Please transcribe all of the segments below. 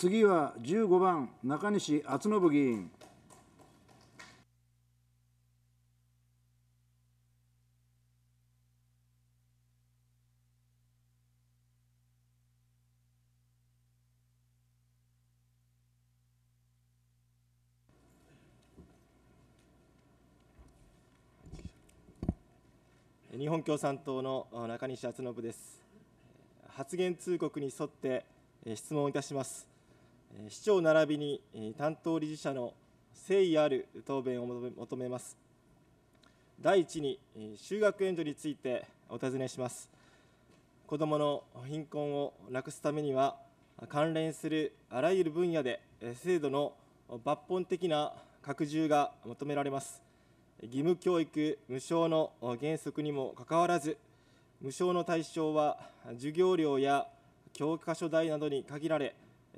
次は15番中西敦信議員日本共産党の中西敦信です。発言通告に沿って質問いたします。市長並びに担当理事者の誠意ある答弁を求めます。第一に、就学援助についてお尋ねします。子どもの貧困をなくすためには、関連するあらゆる分野で制度の抜本的な拡充が求められます。義務教育無償の原則にもかかわらず、無償の対象は授業料や教科書代などに限られ、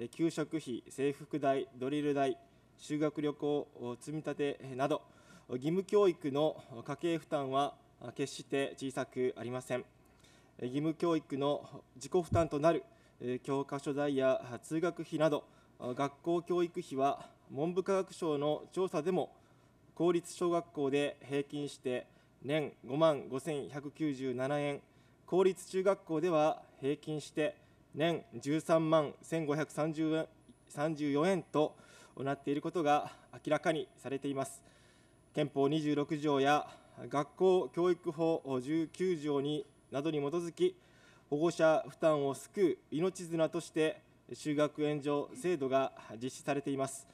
給食費、制服代、ドリル代、修学旅行積み立てなど、義務教育の家計負担は決して小さくありません。義務教育の自己負担となる教科書代や通学費など、学校教育費は文部科学省の調査でも、公立小学校で平均して年5万5197円、公立中学校では平均して年13万1534円となっていることが明らかにされています。憲法26条や学校教育法19条になどに基づき、保護者負担を救う命綱として、就学援助制度が実施されています。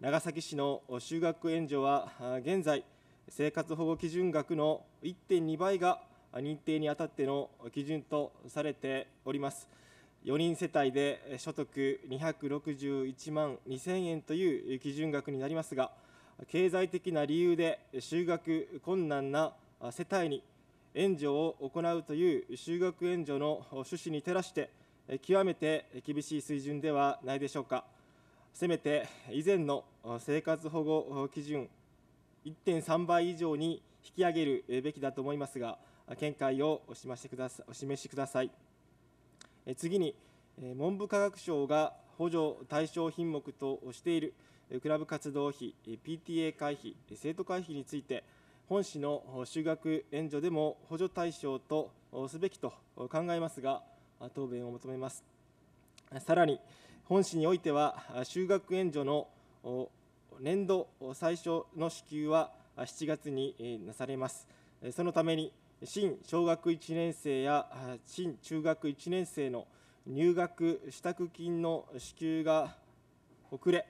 長崎市の就学援助は現在、生活保護基準額の1.2倍が認定にあたっての基準とされております。4人世帯で所得261万2000円という基準額になりますが、経済的な理由で就学困難な世帯に援助を行うという就学援助の趣旨に照らして、極めて厳しい水準ではないでしょうか。せめて以前の生活保護基準1.3倍以上に引き上げるべきだと思いますが、見解をお示しくださお示しください。次に、文部科学省が補助対象品目としているクラブ活動費、PTA 会費、生徒会費について、本市の就学援助でも補助対象とすべきと考えますが、答弁を求めます。さらに、本市においては、就学援助の年度最初の支給は7月になされます。そのために新小学1年生や新中学1年生の入学支度金の支給が遅れ、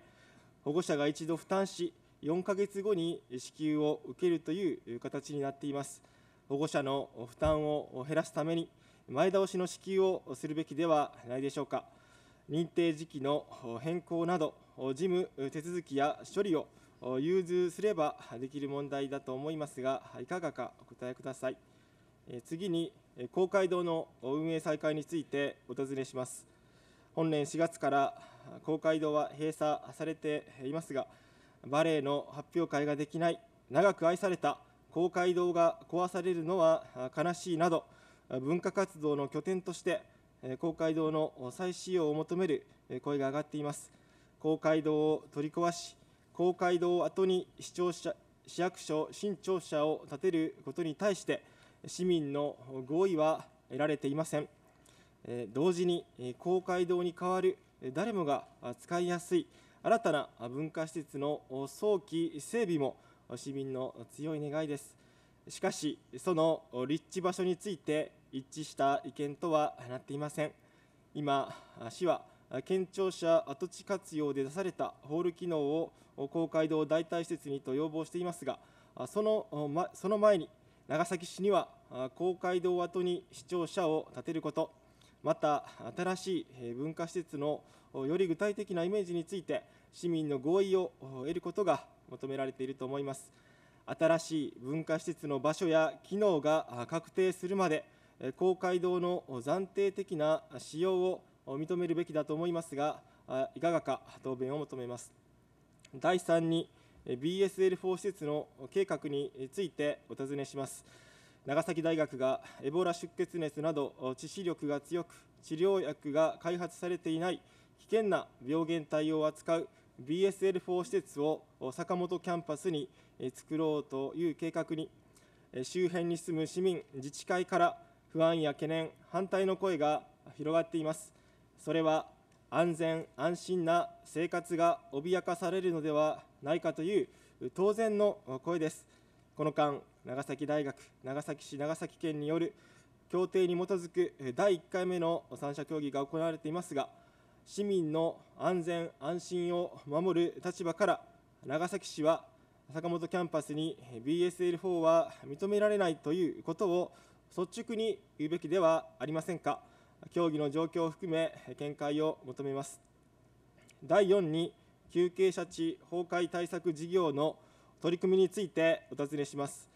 保護者が一度負担し、4ヶ月後に支給を受けるという形になっています。保護者の負担を減らすために、前倒しの支給をするべきではないでしょうか。認定時期の変更など、事務手続きや処理を融通すればできる問題だと思いますが、いかがかお答えください。次に公会堂の運営再開についてお尋ねします本年4月から公会堂は閉鎖されていますがバレエの発表会ができない長く愛された公会堂が壊されるのは悲しいなど文化活動の拠点として公会堂の再使用を求める声が上がっています公会堂を取り壊し公会堂を後に市庁舎市役所新庁舎を建てることに対して市民の合意は得られていません同時に公会堂に代わる誰もが使いやすい新たな文化施設の早期整備も市民の強い願いですしかしその立地場所について一致した意見とはなっていません今市は県庁舎跡地活用で出されたホール機能を公会堂代替施設にと要望していますがそのその前に長崎市には公会堂跡に視聴者を立てること、また新しい文化施設のより具体的なイメージについて市民の合意を得ることが求められていると思います新しい文化施設の場所や機能が確定するまで公会堂の暫定的な使用を認めるべきだと思いますがいかがか答弁を求めます第3に BSL4 施設の計画についてお尋ねします長崎大学がエボラ出血熱など致死力が強く治療薬が開発されていない危険な病原体を扱う BSL4 施設を坂本キャンパスに作ろうという計画に周辺に住む市民自治会から不安や懸念反対の声が広がっていますそれは安全安心な生活が脅かされるのではないかという当然の声ですこの間長崎大学、長崎市、長崎県による協定に基づく第1回目の三者協議が行われていますが、市民の安全・安心を守る立場から、長崎市は坂本キャンパスに BSL4 は認められないということを率直に言うべきではありませんか、協議の状況を含め、見解を求めます。第4に休憩者地崩壊対策事業の取り組みについてお尋ねします。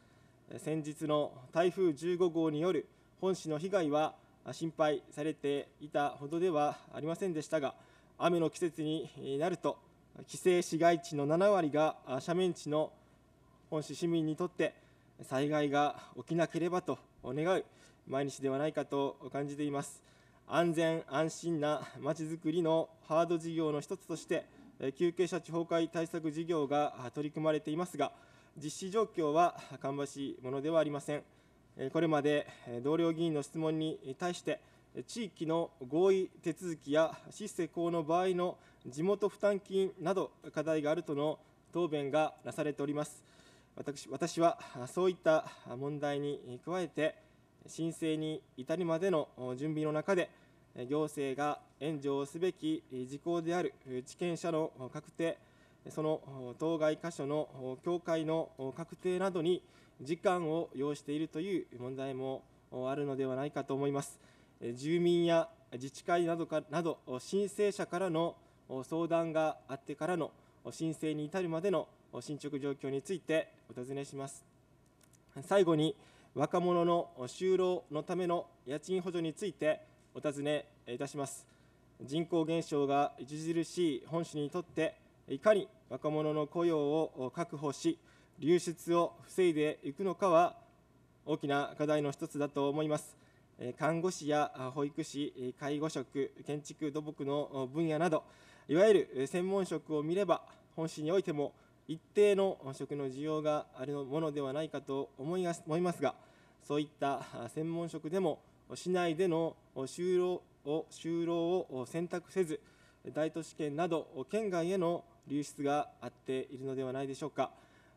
先日の台風15号による本市の被害は心配されていたほどではありませんでしたが、雨の季節になると、規制市街地の7割が斜面地の本市市民にとって災害が起きなければと願う毎日ではないかと感じています。安全安心なまちづくりのハード事業の一つとして、急憩者地崩壊対策事業が取り組まれていますが、実施状況は芳しいものではありません。これまで同僚議員の質問に対して、地域の合意手続きや施施行の場合の地元負担金など課題があるとの答弁がなされております。私私はそういった問題に加えて、申請に至るまでの準備の中で、行政が援助をすべき事項である地権者の確定、その当該箇所の境会の確定などに時間を要しているという問題もあるのではないかと思います。住民や自治会などかなど申請者からの相談があってからの申請に至るまでの進捗状況についてお尋ねします。最後に若者の就労のための家賃補助についてお尋ねいたします。人口減少が著しい本市にとっていかに若者の雇用を確保し、流出を防いでいくのかは、大きな課題の一つだと思います。看護師や保育士、介護職、建築、土木の分野など、いわゆる専門職を見れば、本市においても一定の職の需要があるものではないかと思いますが、そういった専門職でも、市内での就労を就労を選択せず、大都市圏など県外への流出があっているのではないでしょうか。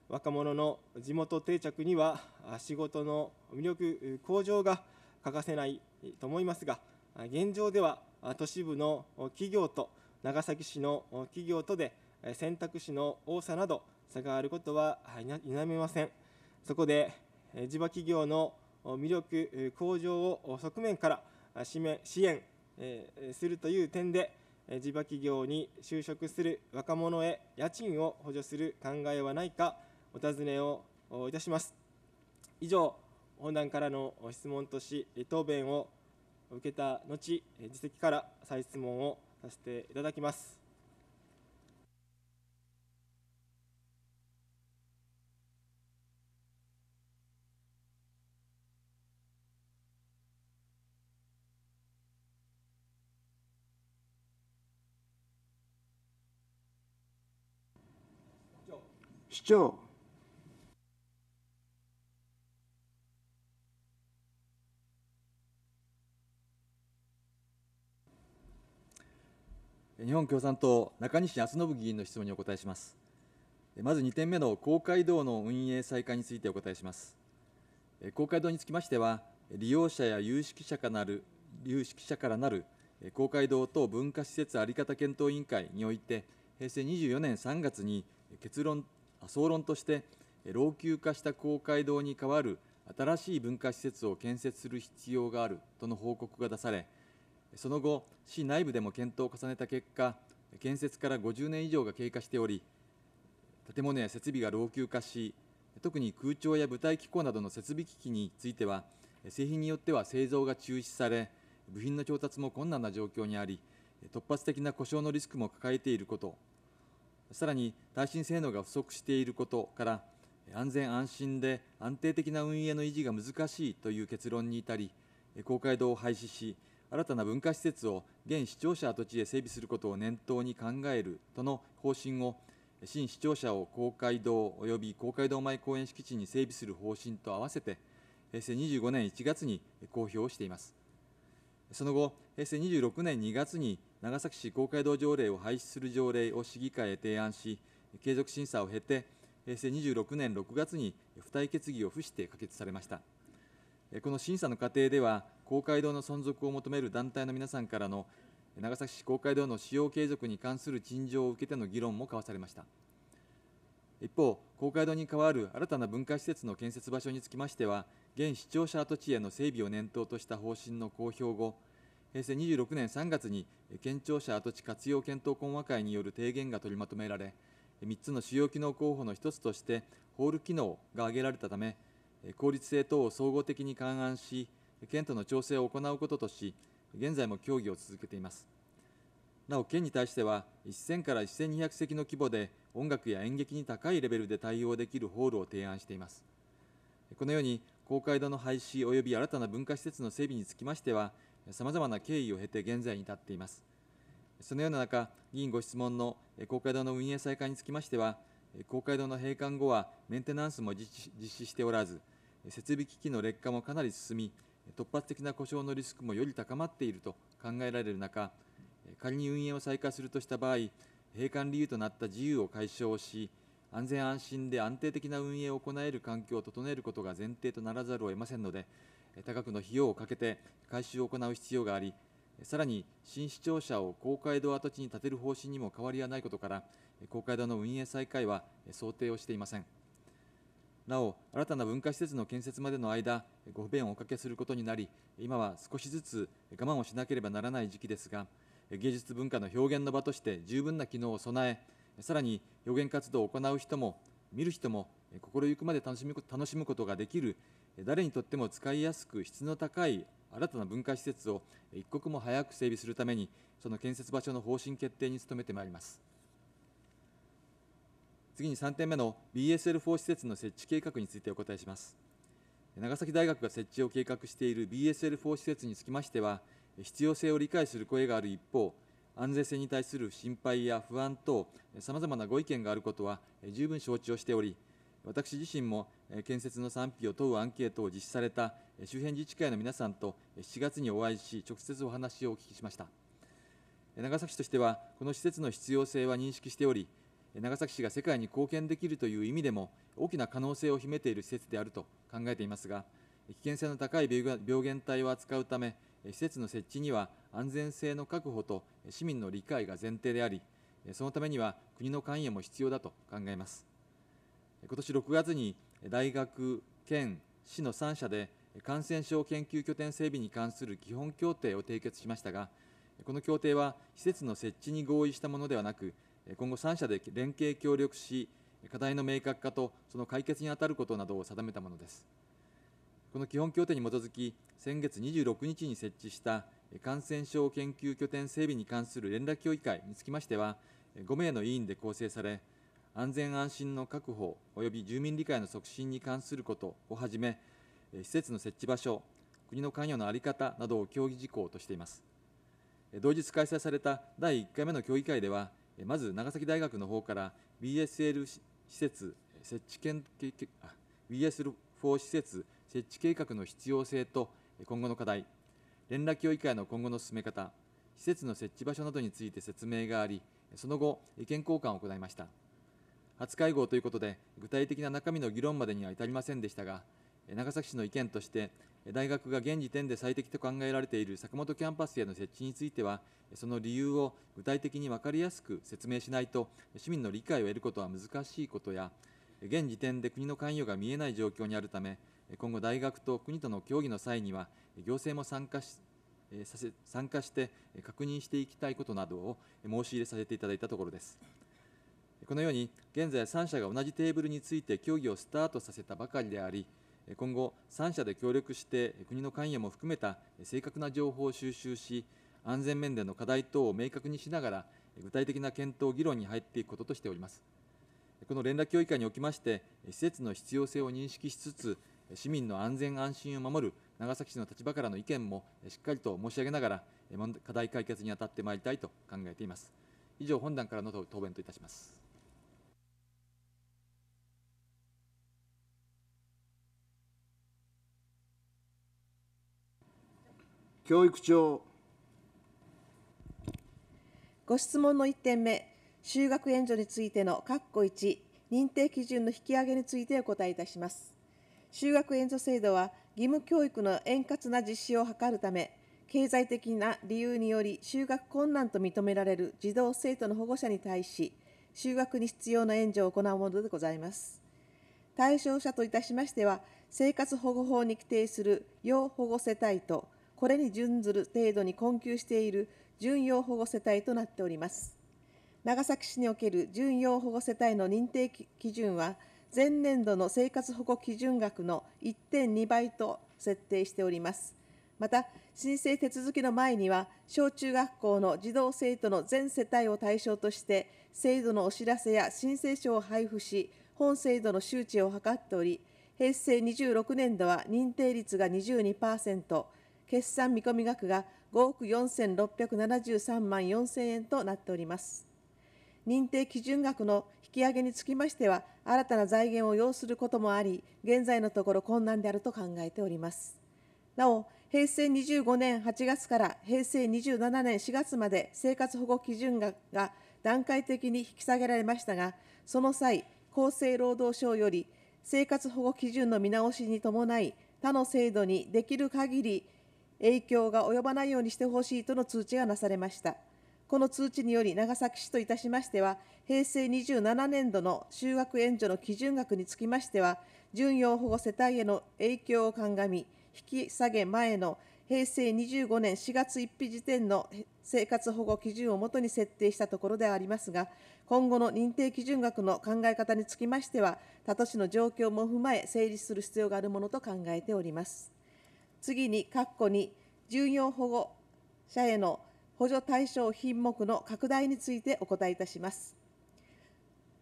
若者の地元定着には仕事の魅力向上が欠かせないと思いますが、現状では都市部の企業と長崎市の企業とで選択肢の多さなど差があることは否めません。そこで地場企業の魅力向上を側面から支援するという点で地場企業に就職する若者へ家賃を補助する考えはないかお尋ねをいたします以上本談からの質問とし答弁を受けた後自席から再質問をさせていただきます市長日本共産党中西康信議員の質問にお答えしますまず2点目の公会堂の運営再開についてお答えします公会堂につきましては利用者や有識者からなる有識者からなる公会堂等文化施設在り方検討委員会において平成24年3月に結論総論として老朽化した公会堂に代わる新しい文化施設を建設する必要があるとの報告が出されその後市内部でも検討を重ねた結果建設から50年以上が経過しており建物や設備が老朽化し特に空調や舞台機構などの設備機器については製品によっては製造が中止され部品の調達も困難な状況にあり突発的な故障のリスクも抱えていることさらに耐震性能が不足していることから安全安心で安定的な運営の維持が難しいという結論に至り公会堂を廃止し新たな文化施設を現市庁舎跡地へ整備することを念頭に考えるとの方針を新市庁舎を公会堂及び公会堂前公園敷地に整備する方針と合わせて平成25年1月に公表していますその後平成26年2月に長崎市公会堂条例を廃止する条例を市議会へ提案し、継続審査を経て、平成26年6月に付帯決議を付して可決されました。この審査の過程では、公会堂の存続を求める団体の皆さんからの長崎市公会堂の使用継続に関する陳情を受けての議論も交わされました。一方、公会堂に代わる新たな文化施設の建設場所につきましては、現市庁舎跡地への整備を念頭とした方針の公表後、平成26年3月に県庁舎跡地活用検討懇話会による提言が取りまとめられ3つの主要機能候補の1つとしてホール機能が挙げられたため効率性等を総合的に勘案し県との調整を行うこととし現在も協議を続けていますなお県に対しては1000から1200席の規模で音楽や演劇に高いレベルで対応できるホールを提案していますこのように公会堂の廃止及び新たな文化施設の整備につきましてはさまざまな経緯を経て現在に至っています。そのような中、議員ご質問の公会堂の運営再開につきましては、公会堂の閉館後はメンテナンスも実施しておらず、設備機器の劣化もかなり進み、突発的な故障のリスクもより高まっていると考えられる中、仮に運営を再開するとした場合、閉館理由となった自由を解消し、安全安心で安定的な運営を行える環境を整えることが前提とならざるを得ませんので、多額の費用をかけて改修を行う必要があり、さらに新市庁舎を公会堂跡地に建てる方針にも変わりはないことから、公会堂の運営再開は想定をしていません。なお、新たな文化施設の建設までの間、ご不便をおかけすることになり、今は少しずつ我慢をしなければならない時期ですが、芸術文化の表現の場として十分な機能を備え、さらに表現活動を行う人も、見る人も、心ゆくまで楽しむことができる誰にとっても使いやすく質の高い新たな文化施設を一刻も早く整備するために、その建設場所の方針決定に努めてまいります。次に3点目の BSL4 施設の設置計画についてお答えします。長崎大学が設置を計画している BSL4 施設につきましては、必要性を理解する声がある一方、安全性に対する心配や不安等、さまざまなご意見があることは十分承知をしており、私自身も建設の賛否を問うアンケートを実施された周辺自治会の皆さんと7月にお会いし、直接お話をお聞きしました。長崎市としては、この施設の必要性は認識しており、長崎市が世界に貢献できるという意味でも、大きな可能性を秘めている施設であると考えていますが、危険性の高い病原体を扱うため、施設の設置には安全性の確保と市民の理解が前提であり、そのためには国の関与も必要だと考えます。今年6月に大学、県、市の3社で感染症研究拠点整備に関する基本協定を締結しましたが、この協定は施設の設置に合意したものではなく、今後3社で連携協力し、課題の明確化とその解決に当たることなどを定めたものです。この基本協定に基づき、先月26日に設置した感染症研究拠点整備に関する連絡協議会につきましては、5名の委員で構成され、安全安心の確保及び住民理解の促進に関することをはじめ、施設の設置場所、国の関与のあり方などを協議事項としています。同日開催された第1回目の協議会では、まず長崎大学の方から BSL 施設設置検 BSL4 施設設置計画の必要性と今後の課題、連絡協議会の今後の進め方、施設の設置場所などについて説明があり、その後、意見交換を行いました。初会合ということで、具体的な中身の議論までには至りませんでしたが、長崎市の意見として、大学が現時点で最適と考えられている坂本キャンパスへの設置については、その理由を具体的に分かりやすく説明しないと、市民の理解を得ることは難しいことや、現時点で国の関与が見えない状況にあるため、今後、大学と国との協議の際には、行政も参加し参加して確認していきたいことなどを申し入れさせていただいたところです。このように現在3社が同じテーブルについて協議をスタートさせたばかりであり、今後、3社で協力して国の関与も含めた正確な情報を収集し、安全面での課題等を明確にしながら、具体的な検討、議論に入っていくこととしております。この連絡協議会におきまして、施設の必要性を認識しつつ、市民の安全安心を守る長崎市の立場からの意見もしっかりと申し上げながら、課題解決に当たってまいりたいと考えています。以上、本段からの答弁といたします。教育長ご質問の1点目就学援助についての括弧1認定基準の引き上げについてお答えいたします就学援助制度は義務教育の円滑な実施を図るため経済的な理由により就学困難と認められる児童生徒の保護者に対し就学に必要な援助を行うものでございます対象者といたしましては生活保護法に規定する要保護世帯とこれに準ずる程度に困窮している準養保護世帯となっております。長崎市における準養保護世帯の認定基準は、前年度の生活保護基準額の1.2倍と設定しております。また、申請手続きの前には、小中学校の児童生徒の全世帯を対象として、制度のお知らせや申請書を配布し、本制度の周知を図っており、平成26年度は認定率が22%、決算見込み額が5億4673万4000円となっております。認定基準額の引き上げにつきましては、新たな財源を要することもあり、現在のところ困難であると考えております。なお、平成25年8月から平成27年4月まで生活保護基準額が段階的に引き下げられましたが、その際、厚生労働省より生活保護基準の見直しに伴い、他の制度にできる限り影響が及ばないようにしてほしいとの通知がなされました。この通知により長崎市といたしましては、平成27年度の就学援助の基準額につきましては、準養保護世帯への影響を鑑み、引き下げ前の平成25年4月1日時点の生活保護基準をもとに設定したところではありますが、今後の認定基準額の考え方につきましては、他都市の状況も踏まえ、整理する必要があるものと考えております。次に括弧に従業保護者への補助対象品目の拡大についてお答えいたします。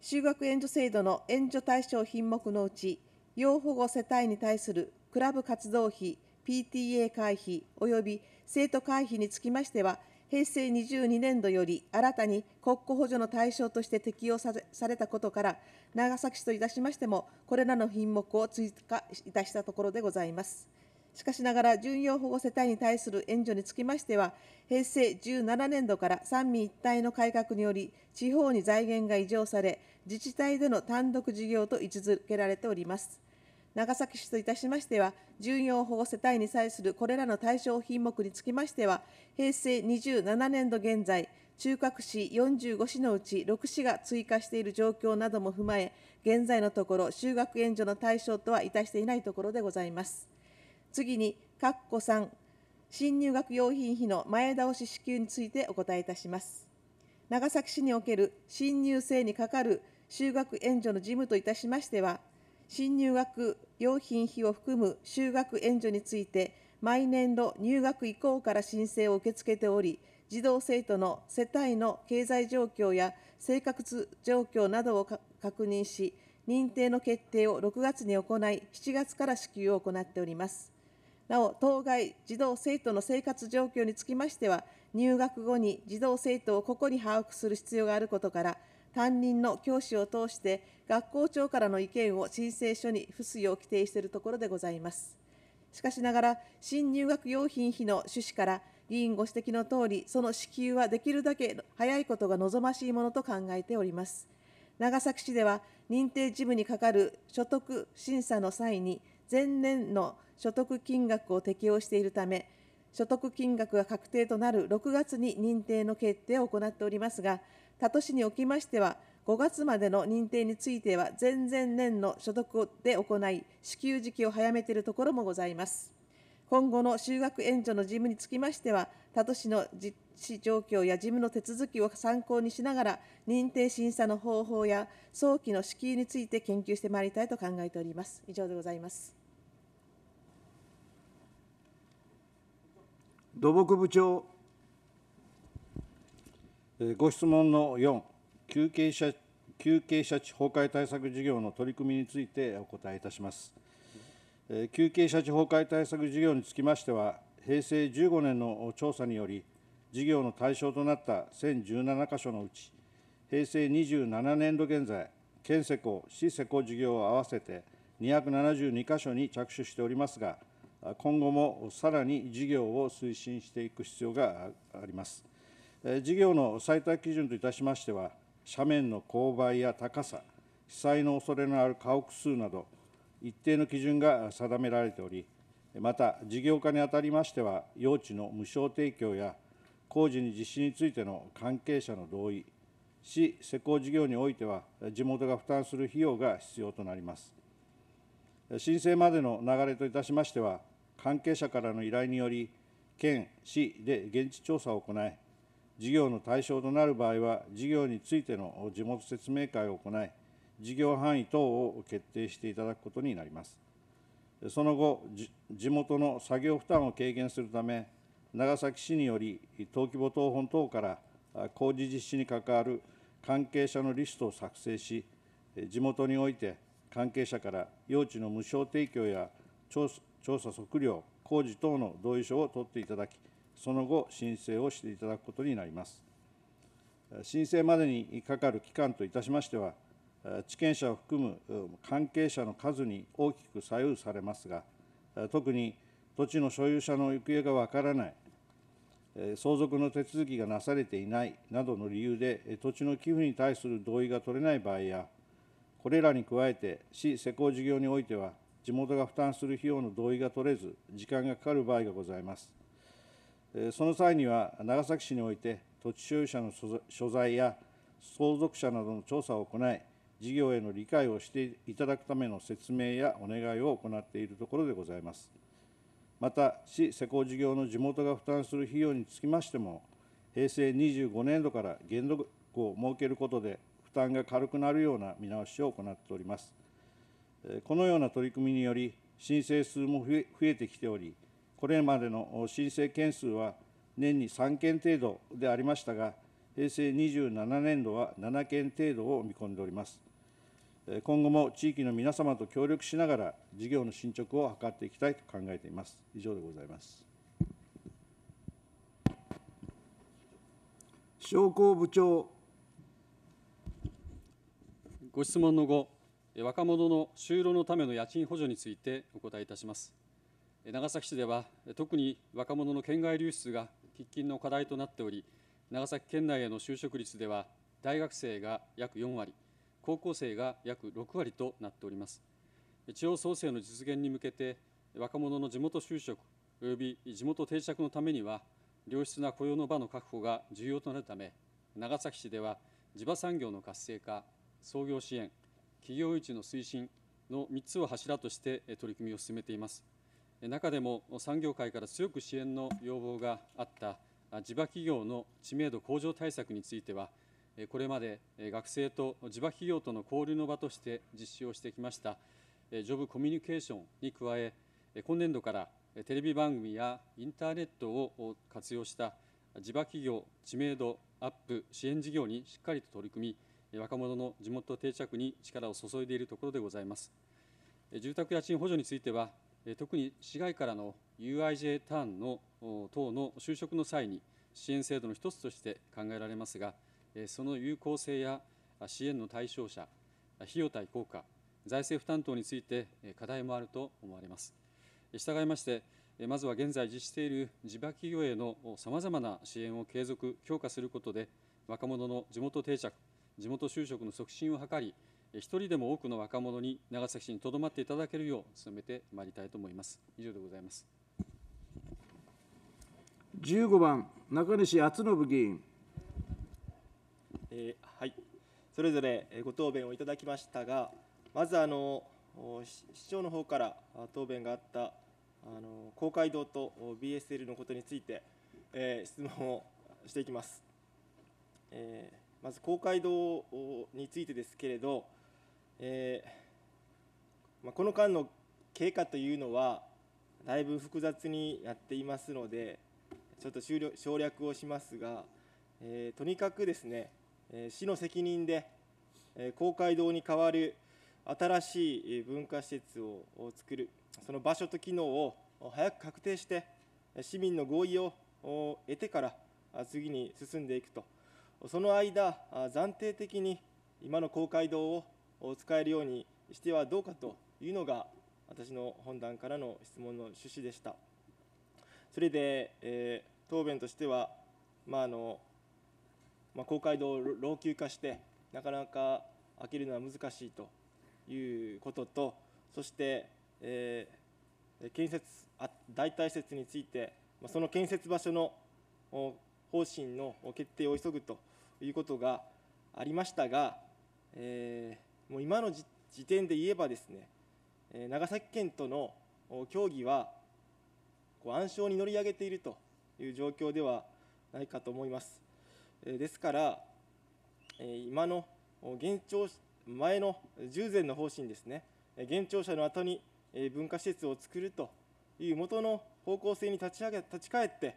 就学援助制度の援助対象品目のうち、要保護世帯に対するクラブ活動費、PTA 会費及び生徒会費につきましては、平成22年度より新たに国庫補助の対象として適用されたことから、長崎市といたしましても、これらの品目を追加いたしたところでございます。しかしながら、巡洋保護世帯に対する援助につきましては、平成17年度から三位一体の改革により、地方に財源が異譲され、自治体での単独事業と位置づけられております。長崎市といたしましては、巡洋保護世帯に際するこれらの対象品目につきましては、平成27年度現在、中核市45市のうち6市が追加している状況なども踏まえ、現在のところ、就学援助の対象とはいたしていないところでございます。次に、括弧3、新入学用品費の前倒し支給についてお答えいたします。長崎市における新入生にかかる就学援助の事務といたしましては、新入学用品費を含む就学援助について、毎年度入学以降から申請を受け付けており、児童・生徒の世帯の経済状況や生活状況などを確認し、認定の決定を6月に行い、7月から支給を行っております。なお、当該児童・生徒の生活状況につきましては、入学後に児童・生徒を個々に把握する必要があることから、担任の教師を通して学校長からの意見を申請書に付すよう規定しているところでございます。しかしながら、新入学用品費の趣旨から、議員ご指摘のとおり、その支給はできるだけ早いことが望ましいものと考えております。長崎市では、認定事務に係る所得審査の際に、前年の所得金額を適用しているため、所得金額が確定となる6月に認定の決定を行っておりますが、他都市におきましては、5月までの認定については、前々年の所得で行い、支給時期を早めているところもございます。今後の就学援助の事務につきましては、他都市の実施状況や事務の手続きを参考にしながら、認定審査の方法や早期の支給について研究してまいりたいと考えております。以上でございます。土木部長。ご質問の4、休憩者休憩者地崩壊対策事業の取り組みについてお答えいたします。休憩者地崩壊対策事業につきましては、平成15年の調査により、事業の対象となった1017箇所のうち、平成27年度現在、県施工、市施工事業を合わせて272箇所に着手しておりますが、今後もさらに事業を推進していく必要があります。事業の最多基準といたしましては、斜面の勾配や高さ、被災の恐れのある家屋数など、一定の基準が定められており、また事業化にあたりましては、用地の無償提供や工事に実施についての関係者の同意、市施工事業においては、地元が負担する費用が必要となります。申請までの流れといたしましては、関係者からの依頼により、県、市で現地調査を行い、事業の対象となる場合は、事業についての地元説明会を行い、事業範囲等を決定していただくことになります。その後、地元の作業負担を軽減するため、長崎市により、登記簿等本等から工事実施に関わる関係者のリストを作成し、地元において関係者から用地の無償提供や調調査測量、工事等の同意書を取っていただき、その後、申請をしていただくことになります。申請までにかかる期間といたしましては、地権者を含む関係者の数に大きく左右されますが、特に土地の所有者の行方がわからない、相続の手続きがなされていないなどの理由で、土地の寄付に対する同意が取れない場合や、これらに加えて、市施工事業においては、地元が負担する費用の同意が取れず、時間がかかる場合がございます。その際には、長崎市において土地所有者の所在や相続者などの調査を行い、事業への理解をしていただくための説明やお願いを行っているところでございます。また、市施工事業の地元が負担する費用につきましても、平成25年度から限度を設けることで、負担が軽くなるような見直しを行っております。このような取り組みにより、申請数も増えてきており、これまでの申請件数は年に3件程度でありましたが、平成27年度は7件程度を見込んでおります。今後も地域の皆様と協力しながら、事業の進捗を図っていきたいと考えています。以上でございます。商工部長。ご質問の後。若者の就労のための家賃補助についてお答えいたします。長崎市では、特に若者の県外流出が喫緊の課題となっており、長崎県内への就職率では、大学生が約4割、高校生が約6割となっております。地方創生の実現に向けて、若者の地元就職及び地元定着のためには、良質な雇用の場の確保が重要となるため、長崎市では地場産業の活性化、創業支援、企業誘致の推進の3つを柱として取り組みを進めています。中でも産業界から強く支援の要望があった地場企業の知名度向上対策については、これまで学生と地場企業との交流の場として実施をしてきました、ジョブコミュニケーションに加え、今年度からテレビ番組やインターネットを活用した地場企業知名度アップ支援事業にしっかりと取り組み、若者の地元定着に力を注いでいるところでございます。住宅家賃補助については、特に市外からの UIJ ターンの等の就職の際に支援制度の一つとして考えられますが、その有効性や支援の対象者、費用対効果、財政負担等について課題もあると思われます。従いまして、まずは現在実施している地場企業へのさまざまな支援を継続、強化することで、若者の地元定着、地元就職の促進を図り、一人でも多くの若者に長崎市にとどまっていただけるよう努めてまいりたいと思います。以上でございます。15番、中西敦信議員。えー、はい、それぞれご答弁をいただきましたが、まずあの市長の方から答弁があったあの公会堂と BSL のことについて、えー、質問をしていきます。えーまず公会堂についてですけれど、えー、まあ、この間の経過というのはだいぶ複雑にやっていますのでちょっと省略をしますが、えー、とにかくですね、えー、市の責任で、え公会堂に代わる新しい文化施設を作るその場所と機能を早く確定して市民の合意を得てから次に進んでいくと。その間、暫定的に今の公会堂を使えるようにしてはどうかというのが、私の本団からの質問の趣旨でした。それで、えー、答弁としては、まあのまあ、公会堂を老朽化して、なかなか開けるのは難しいということと、そして、えー、建設代替施設について、その建設場所の方針の決定を急ぐということがありましたが、えー、もう今の時点で言えばですね、長崎県との協議は暗礁に乗り上げているという状況ではないかと思います。ですから、今の現庁前の従前の方針ですね、現庁舎の後に文化施設を作るという元の方向性に立ち上げ立ち返って、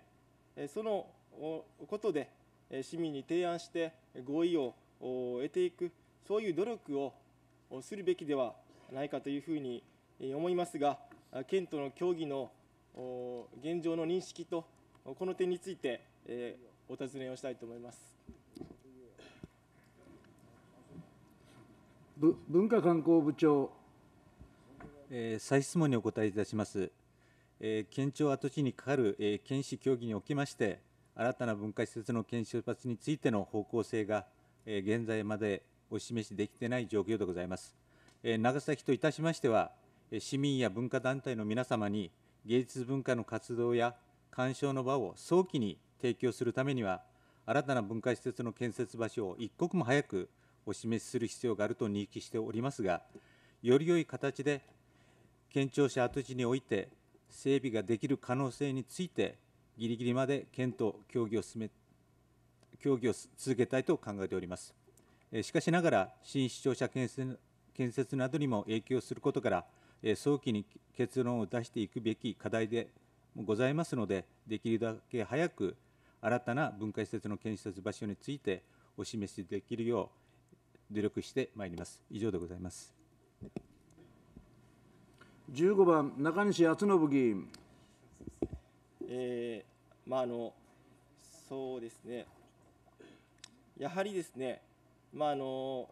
そのことで市民に提案して合意を得ていく、そういう努力をするべきではないかというふうに思いますが、県との協議の現状の認識と、この点についてお尋ねをしたいと思います。文化観光部長、えー、再質問にお答えいたします。えー、県庁跡地にかかる、えー、県市協議におきまして、新たな文化施設の検証発についての方向性が、え現在までお示しできてない状況でございます。え長崎といたしましては、市民や文化団体の皆様に芸術文化の活動や鑑賞の場を早期に提供するためには、新たな文化施設の建設場所を一刻も早くお示しする必要があると認識しておりますが、より良い形で県庁舎跡地において整備ができる可能性についてぎりぎりまで検討、協議を進め協議を続けたいと考えております。しかしながら、新視聴者建設建設などにも影響することから、早期に結論を出していくべき課題でございますので、できるだけ早く新たな文化施設の建設場所についてお示しできるよう努力してまいります。以上でございます。15番中西敦信議員。えー、まあ、あのそうですね、やはりですね、まあ、あの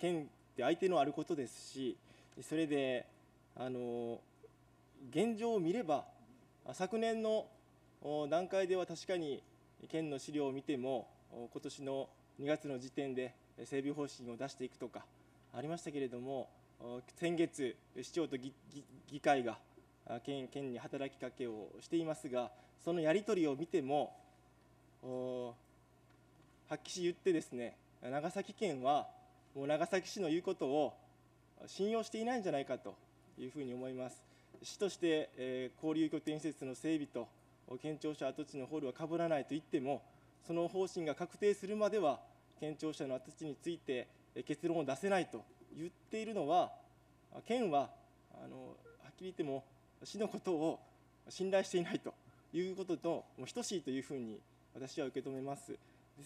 県って相手のあることですし、それであの現状を見れば、昨年の段階では確かに県の資料を見ても、今年の2月の時点で整備方針を出していくとかありましたけれども、先月、市長と議会が県県に働きかけをしていますが、そのやり取りを見ても、はっきし言ってですね、長崎県はもう長崎市の言うことを信用していないんじゃないかというふうに思います。市として、えー、交流拠点施設の整備と県庁舎跡地のホールはかぶらないと言っても、その方針が確定するまでは、県庁舎の跡地について結論を出せないと言っているのは、県はあのはっきり言っても死のことを信頼していないということと等しいというふうに私は受け止めます。で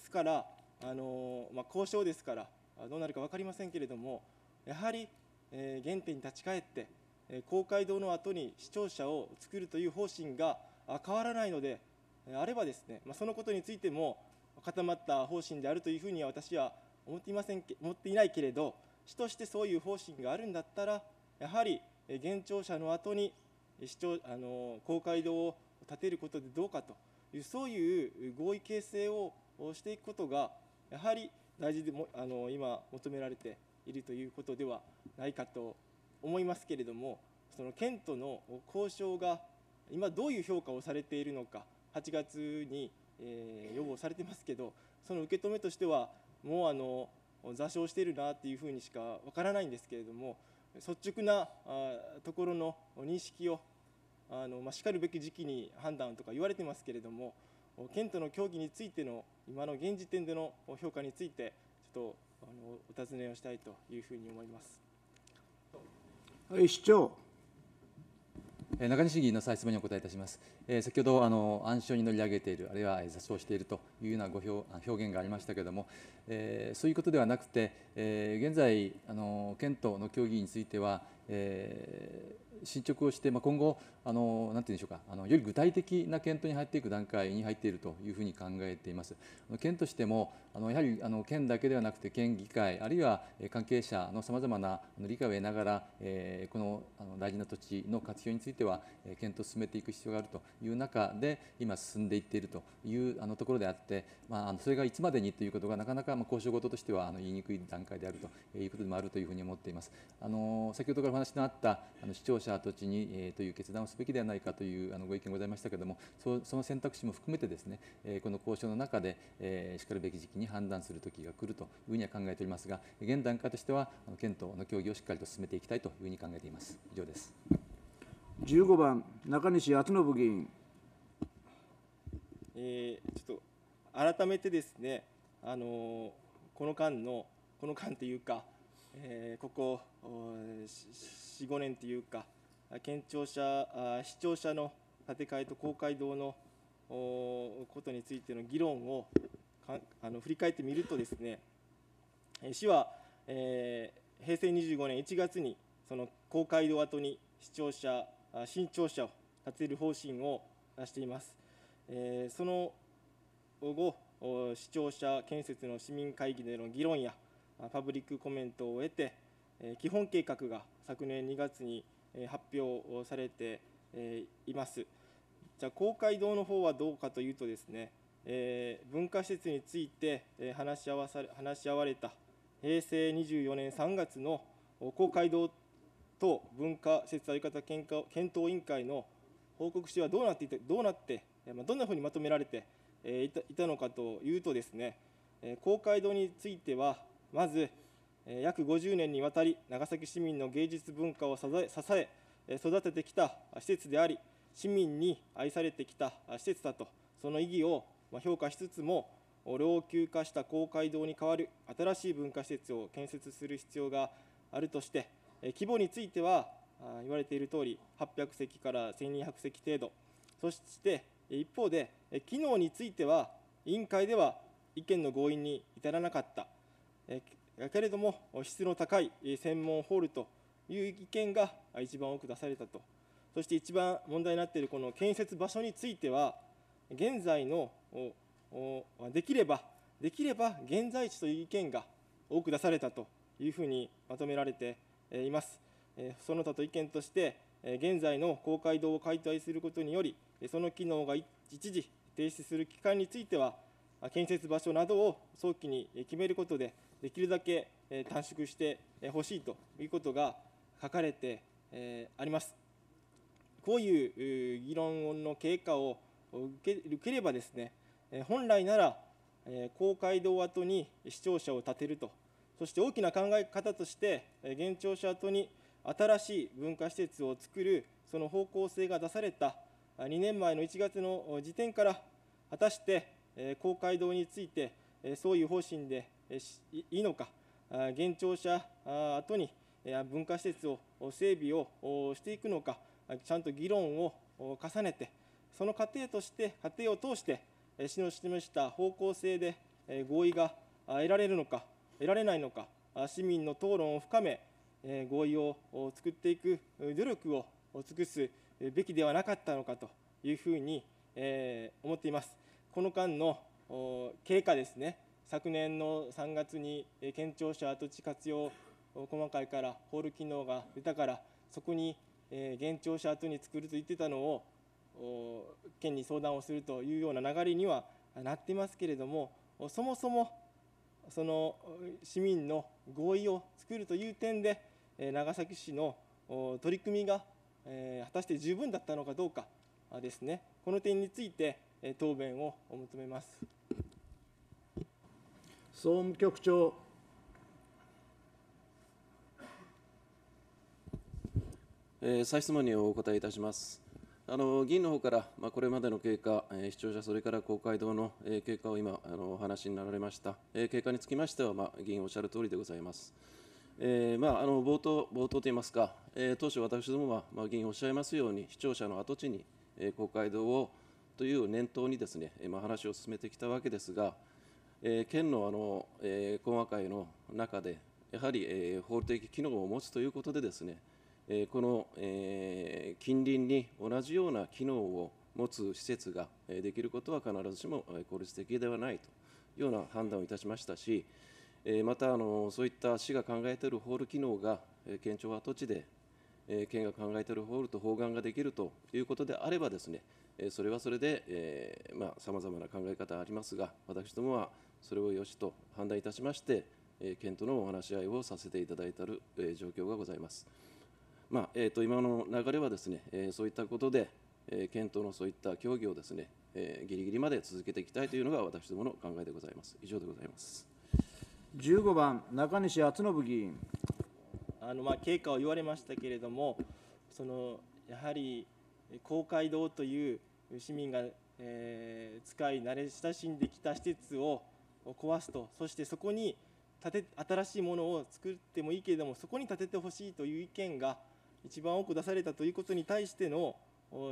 すから、あのまあ、交渉ですからどうなるか分かりませんけれどもやはり、え原点に立ち返って、え公会堂の後に視聴者を作るという方針が変わらないのであればですね、まそのことについても固まった方針であるというふうには私は思っていません思っていないけれど、市としてそういう方針があるんだったら、やはり現庁舎の後に市長あの公会堂を建てることでどうかというそういう合意形成をしていくことがやはり大事でもあの今求められているということではないかと思いますけれどもその県との交渉が今どういう評価をされているのか8月に、えー、予防されてますけどその受け止めとしてはもうあの座礁しているなっていうふうにしかわからないんですけれども率直なところの認識をあの、ましかるべき時期に判断とか言われてますけれども、県との協議についての今の現時点での評価について、ちょっとあのお尋ねをしたいというふうに思います。はい、市長。中西議員の再質問にお答えいたします。えー、先ほどあの暗礁に乗り上げている、あるいは座礁しているというようなご表表現がありましたけれども、えー、そういうことではなくて、えー、現在あの、県との協議については、え進捗をして、まあ、今後あの、なんていうんでしょうかあの、より具体的な検討に入っていく段階に入っているというふうに考えています。県としても、あのやはりあの県だけではなくて、県議会、あるいは関係者のさまざまな理解を得ながら、えー、このあの大事な土地の活用については、検討を進めていく必要があるという中で、今、進んでいっているというあのところであって、まあ、それがいつまでにということが、なかなかまあ交渉事としてはあの言いにくい段階であるということでもあるというふうに思っています。あの先ほどからお話のあったあの市長者跡地に、えー、という決断をすべきではないかというあのご意見ございましたけれどもその選択肢も含めてですね、えー、この交渉の中で、えー、しかるべき時期に判断する時が来るというふうには考えておりますが現段階としては県との協議をしっかりと進めていきたいというふうに考えています以上です15番中西敦信議員、えー、ちょっと改めてですねあのこの間のこの間というかえー、ここ45年というか県庁舎市庁舎の建て替えと公会堂のことについての議論をかあの振り返ってみるとですね市は、えー、平成25年1月にその公会堂跡に市庁舎新庁舎を建てる方針を出しています、えー、その後市庁舎建設の市民会議での議論やパブリックコメントを得て、基本計画が昨年2月に発表されています。じゃあ、公会堂の方はどうかというとですね、文化施設について話し合わされ話し合われた平成24年3月の公会堂と文化施設在り方検討委員会の報告書はどうなっていたどうなって、どんなふうにまとめられていたのかというとですね、公会堂については、まず、約50年にわたり、長崎市民の芸術文化を支え、育ててきた施設であり、市民に愛されてきた施設だと、その意義を評価しつつも、老朽化した公会堂に代わる新しい文化施設を建設する必要があるとして、規模については、言われている通り、800席から1200席程度、そして一方で、機能については、委員会では意見の合意に至らなかった、けれども質の高い専門ホールという意見が一番多く出されたと、そして一番問題になっているこの建設場所については、現在のできれば、できれば現在地という意見が多く出されたというふうにまとめられています。その他と意見として、現在の公会堂を解体することにより、その機能が一時停止する期間については、建設場所などを早期に決めることで、できるだけ短縮してほしいということが書かれてあります。こういう議論の経過を受ければですね、本来なら公会堂跡に視聴者を立てると、そして大きな考え方として、現庁舎跡に新しい文化施設を作る、その方向性が出された2年前の1月の時点から、果たして公会堂について、そういう方針でいいのか、現庁舎後に文化施設を整備をしていくのか、ちゃんと議論を重ねて、その過程として、過程を通して、市の示した方向性で合意が得られるのか、得られないのか、市民の討論を深め、合意を作っていく努力を尽くすべきではなかったのかというふうに思っています。この間の経過ですね、昨年の3月に県庁舎跡地活用細かいからホール機能が出たからそこに現庁舎跡に作ると言ってたのを県に相談をするというような流れにはなってますけれどもそもそもその市民の合意を作るという点で長崎市の取り組みが果たして十分だったのかどうかですねこの点について答弁を求めます。総務局長。えー、再質問にお答えいたします。あの議員の方から、まあ、これまでの経過、えー、視聴者、それから公会堂の、えー、経過を今あの、お話になられました、えー、経過につきましては、まあ、議員おっしゃる通りでございます。えーまあ、あの冒頭冒頭といいますか、えー、当初、私どもは、まあ、議員おっしゃいますように、視聴者の跡地に、えー、公会堂をという念頭にですね、ねまあ、話を進めてきたわけですが、え県のあの、え講会の中で、やはり、え法的機能を持つということでですね、えこの、え近隣に同じような機能を持つ施設ができることは必ずしも効率的ではないというような判断をいたしましたし、またあの、そういった市が考えているホール機能が県庁跡地で、県が考えているホールと包含ができるということであればですね、それはそれで、さまざ、まな考え方がありますが、私どもはそれをよしと判断いたしまして、え県とのお話し合いをさせていただいたる、え状況がございます。まあ、えー、と今の流れはですね、えそういったことで、え県とのそういった協議をですね、えー、ギリギリまで続けていきたいというのが私どもの考えでございます。以上でございます。15番中西敦信議員。あのまあ経過を言われましたけれども、そのやはり公会堂という市民が、えー、使い慣れ親しんできた施設をを壊すとそしてそこに建て新しいものを作ってもいいけれどもそこに建ててほしいという意見が一番多く出されたということに対しての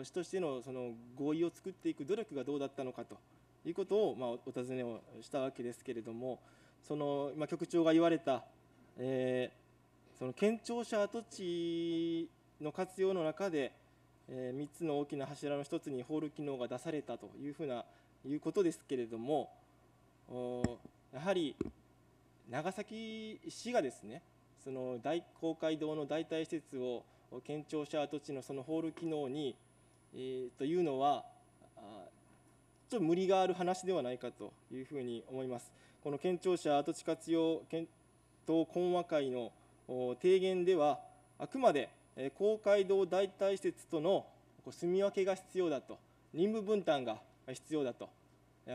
市としてのその合意を作っていく努力がどうだったのかということを、まあ、お尋ねをしたわけですけれどもその、今、局長が言われた、えー、その県庁舎跡地の活用の中で、えー、3つの大きな柱の1つにホール機能が出されたというふうないうことですけれどもやはり長崎市がですねその大公会堂の代替施設を県庁舎跡地のそのホール機能に、えー、というのはちょっと無理がある話ではないかというふうに思います。この県庁舎跡地活用検討懇話会の提言ではあくまで公会堂代替施設との住み分けが必要だと任務分担が必要だと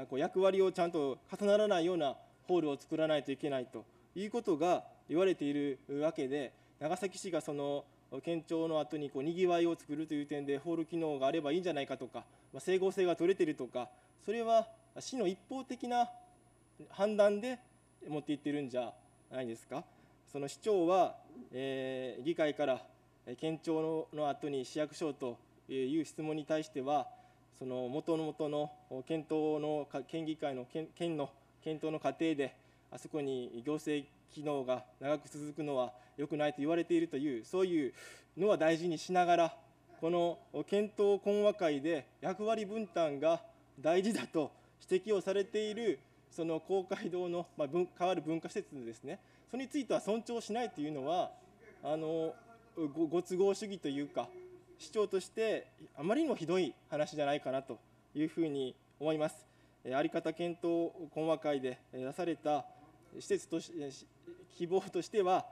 こう役割をちゃんと重ならないようなホールを作らないといけないということが言われているわけで長崎市がその県庁の後にこうにぎわいを作るという点でホール機能があればいいんじゃないかとか、ま整合性が取れているとかそれは市の一方的な判断で持っていってるんじゃないですか。その市長は、えー、議会から県庁の後に市役所という質問に対してはその元の元の検討の県議会の県県の検討の過程で、あそこに行政機能が長く続くのは良くないと言われているという、そういうのは大事にしながら、この検討懇話会で役割分担が大事だと指摘をされている、その公会堂の、まあ、変わる文化施設ですね、それについては尊重しないというのは、あのご都合主義というか、市長としてあまりにもひどい話じゃないかなというふうに思います。えー、あり方検討懇話会で出された施設とし希望としては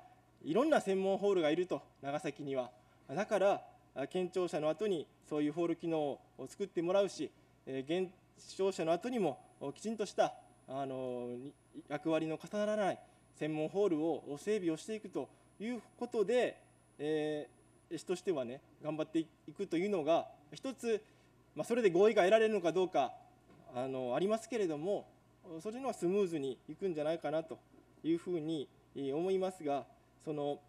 いろんな専門ホールがいると長崎にはだから県庁舎の後にそういうホール機能を作ってもらうし現庁舎の後にもきちんとしたあの役割の重ならない専門ホールを整備をしていくということで、え市としてはね頑張っていくというのが一つ、まあ、それで合意が得られるのかどうかあのありますけれどもそれのはスムーズにいくんじゃないかなというふうに思いますがその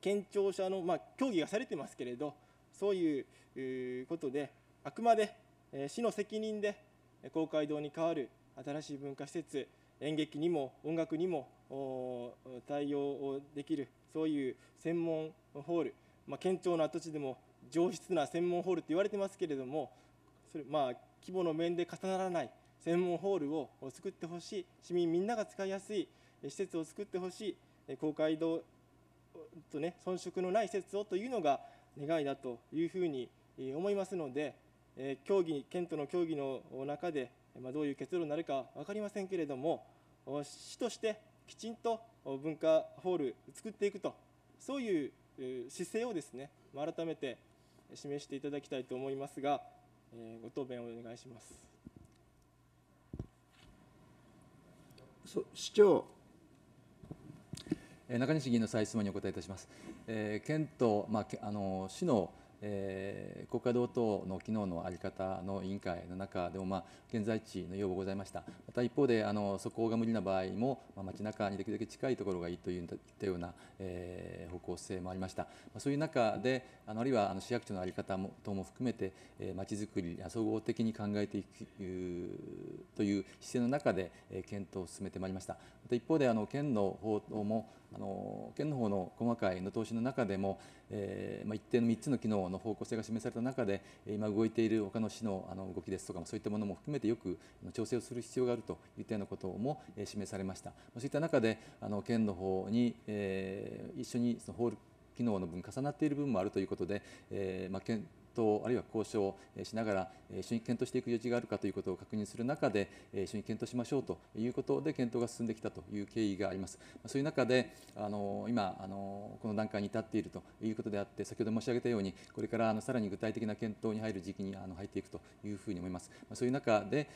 県庁舎の、まあ、協議がされてますけれどそういうことであくまで市の責任で公会堂に代わる新しい文化施設演劇にも音楽にも対応できるそういう専門ホールまあ、県庁の跡地でも上質な専門ホールと言われてますけれどもそれ、まあ、規模の面で重ならない専門ホールを作ってほしい市民みんなが使いやすい施設を作ってほしい公会堂と、ね、遜色のない施設をというのが願いだというふうに思いますので協議県との協議の中でどういう結論になるか分かりませんけれども市としてきちんと文化ホール作っていくとそういう姿勢をですね改めて示していただきたいと思いますが、えー、ご答弁をお願いします市長中西議員の再質問にお答えいたします、えー、県と、まあ、あの市のえー、国家同等の機能の在り方の委員会の中でも、まあ、現在地の要望ございました、また一方で、あのそこが無理な場合も、まあ、街中にできるだけ近いところがいいといったような、えー、方向性もありました、まあ、そういう中で、あのあるいはあの市役所の在り方も等も含めて、えー、づくり、総合的に考えていくという姿勢の中で、えー、検討を進めてまいりました。また一方であの県の方もあの県の方の細かい見通しの中でも、えーまあ、一定の3つの機能の方向性が示された中で今動いている他の市のあの動きですとかそういったものも含めてよく調整をする必要があるといったようなことも示されましたそういった中であの県の方に、えー、一緒にそのホール機能の分重なっている部分もあるということで、えーまあ、県討、あるいは交渉をしながら、一緒に検討していく余地があるかということを確認する中で、一緒に検討しましょうということで、検討が進んできたという経緯があります。そういう中で、あの今あの、この段階に至っているということであって、先ほど申し上げたように、これからあのさらに具体的な検討に入る時期にあの入っていくというふうに思います。そういう中で、